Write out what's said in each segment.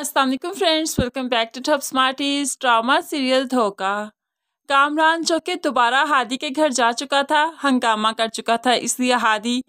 Aslam friends welcome back to top smarties drama serial Dhoka Kamran जो कि दोबारा हादी के घर जा चुका था हंगामा कर चुका था इसलिए हादी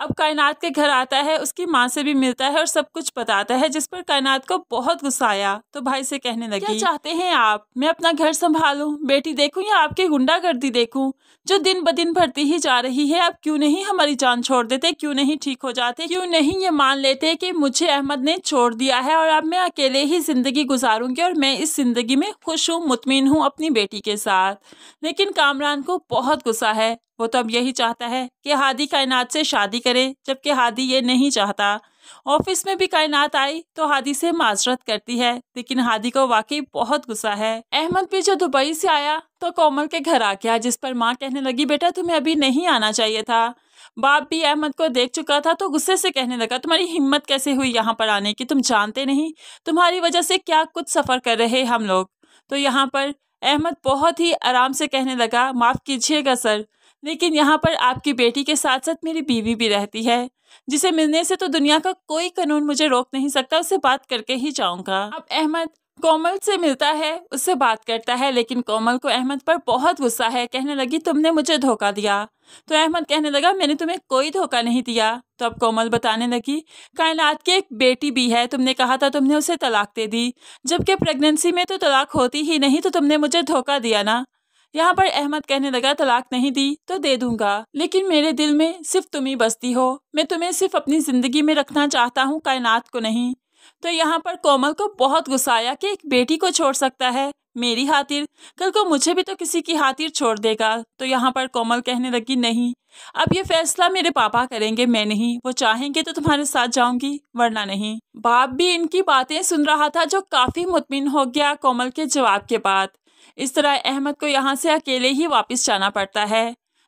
अब कायनात के घर आता है उसकी माँ से भी मिलता है और सब कुछ बताता है जिस पर कायनात को बहुत गुस्सा आया तो भाई से कहने लगी क्या चाहते हैं आप मैं अपना घर संभालूं बेटी देखूं या आपकी गुंडागर्दी देखूं जो दिन ब दिन भरती ही जा रही है आप क्यों नहीं हमारी जान छोड़ देते क्यों नहीं ठीक हो जाते क्यों नहीं ये मान लेते कि मुझे अहमद ने छोड़ दिया है और अब मैं अकेले ही जिंदगी गुजारूंगी और मैं इस जिंदगी में खुश हूँ मुतमिन हूँ अपनी बेटी के साथ साथ लेकिन कामरान को बहुत गुस्सा है वो तो अब यही चाहता है कि हादी कायनात से शादी करे जबकि हादी ये नहीं चाहता ऑफिस में भी कायनात आई तो हादी से माजरत करती है लेकिन हादी को वाकई बहुत गुस्सा है अहमद भी जो दुबई से आया तो कोमल के घर आ गया जिस पर माँ कहने लगी बेटा तुम्हें अभी नहीं आना चाहिए था बाप भी अहमद को देख चुका था तो गुस्से से कहने लगा तुम्हारी हिम्मत कैसे हुई यहाँ पर आने की तुम जानते नहीं तुम्हारी वजह से क्या कुछ सफ़र कर रहे हम लोग तो यहाँ पर अहमद बहुत ही आराम से कहने लगा माफ़ कीजिएगा सर लेकिन यहाँ पर आपकी बेटी के साथ साथ मेरी बीवी भी रहती है जिसे मिलने से तो दुनिया का कोई कानून मुझे रोक नहीं सकता उससे बात करके ही जाऊँगा अब अहमद कोमल से मिलता है उससे बात करता है लेकिन कोमल को अहमद पर बहुत गुस्सा है कहने लगी तुमने मुझे धोखा दिया तो अहमद कहने लगा मैंने तुम्हें कोई धोखा नहीं दिया तो अब कोमल बताने लगी कायनात की एक बेटी भी है तुमने कहा था तुमने उसे तलाक दे दी जबकि प्रेगनेंसी में तो तलाक होती ही नहीं तो तुमने मुझे धोखा दिया ना यहाँ पर अहमद कहने लगा तलाक नहीं दी तो दे दूंगा लेकिन मेरे दिल में सिर्फ तुम ही बसती हो मैं तुम्हें सिर्फ अपनी ज़िंदगी में रखना चाहता हूँ कायनात को नहीं तो यहाँ पर कोमल को बहुत गुस्सा आया कि एक बेटी को छोड़ सकता है मेरी हातिर कल को मुझे भी तो किसी की हातिर छोड़ देगा तो यहाँ पर कोमल कहने लगी नहीं अब ये फैसला मेरे पापा करेंगे मैं नहीं वो चाहेंगे तो तुम्हारे साथ जाऊंगी वरना नहीं बाप भी इनकी बातें सुन रहा था जो काफ़ी मुतमिन हो गया कोमल के जवाब के बाद इस तरह अहमद को यहाँ से अकेले ही वापस जाना पड़ता है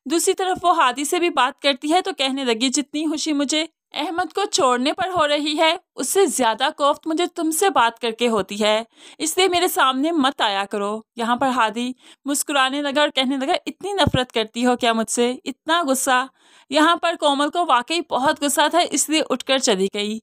दूसरी तरफ वो हादी से भी बात करती है तो कहने लगी जितनी खुशी मुझे अहमद को छोड़ने पर हो रही है उससे ज़्यादा कोफ्त मुझे तुमसे बात करके होती है इसलिए मेरे सामने मत आया करो यहाँ पर हादी मुस्कुराने लगा और कहने लगा इतनी नफरत करती हो क्या मुझसे इतना गुस्सा यहाँ पर कोमल को वाकई बहुत गुस्सा था इसलिए उठकर चली गई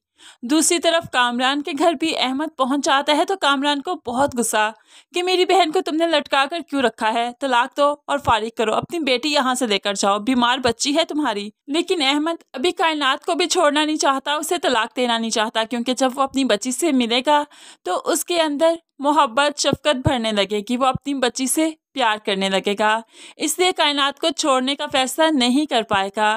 दूसरी तरफ कामरान के घर भी अहमद पहुंच जाता है तो कामरान को बहुत गुस्सा कि मेरी बहन को तुमने लटका कर क्यों रखा है तलाक दो और फारिग करो अपनी बेटी यहाँ से लेकर जाओ बीमार बच्ची है तुम्हारी लेकिन अहमद अभी कायनात को भी छोड़ना नहीं चाहता उसे तलाक देना नहीं चाहता क्योंकि जब वो अपनी बच्ची से मिलेगा तो उसके अंदर मोहब्बत शफकत भरने लगेगी वो अपनी बच्ची से प्यार करने लगेगा इसलिए कायनात को छोड़ने का फैसला नहीं कर पाएगा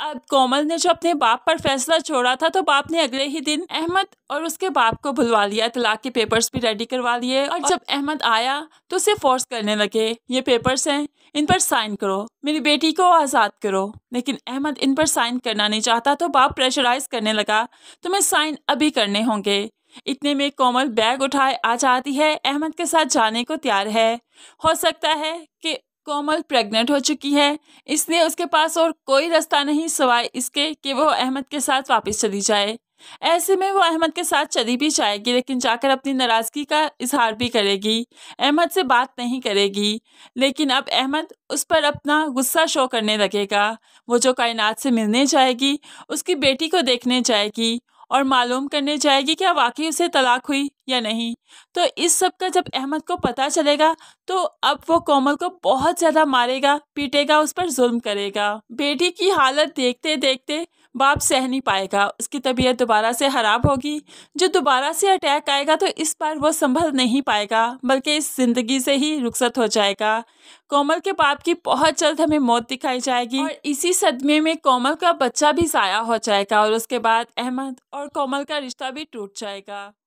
अब कोमल ने जो अपने बाप पर फैसला छोड़ा था तो बाप ने अगले ही दिन अहमद और उसके बाप को बुलवा लिया तलाक के पेपर्स भी रेडी करवा लिए और जब अहमद आया तो उसे फोर्स करने लगे ये पेपर्स हैं इन पर साइन करो मेरी बेटी को आज़ाद करो लेकिन अहमद इन पर साइन करना नहीं चाहता तो बाप प्रेशराइज करने लगा तुम्हें साइन अभी करने होंगे इतने में कोमल बैग उठाए आ जाती है अहमद के साथ जाने को तैयार है हो सकता है कि कोमल प्रेग्नेंट हो चुकी है इसलिए उसके पास और कोई रास्ता नहीं सवाए इसके कि वो अहमद के साथ वापस चली जाए ऐसे में वो अहमद के साथ चली भी जाएगी लेकिन जाकर अपनी नाराज़गी का इजहार भी करेगी अहमद से बात नहीं करेगी लेकिन अब अहमद उस पर अपना गुस्सा शो करने लगेगा वो जो कायनात से मिलने जाएगी उसकी बेटी को देखने जाएगी और मालूम करने जाएगी क्या वाकई उसे तलाक हुई या नहीं तो इस सब का जब अहमद को पता चलेगा तो अब वो कोमल को बहुत ज़्यादा मारेगा पीटेगा उस पर जुल्म करेगा बेटी की हालत देखते देखते बाप सह नहीं पाएगा उसकी तबीयत दोबारा से ख़राब होगी जो दोबारा से अटैक आएगा तो इस बार वो संभल नहीं पाएगा बल्कि इस ज़िंदगी से ही रुखसत हो जाएगा कोमल के बाप की बहुत जल्द हमें मौत दिखाई जाएगी और इसी सदमे में कोमल का बच्चा भी ज़ाया हो जाएगा और उसके बाद अहमद और कोमल का रिश्ता भी टूट जाएगा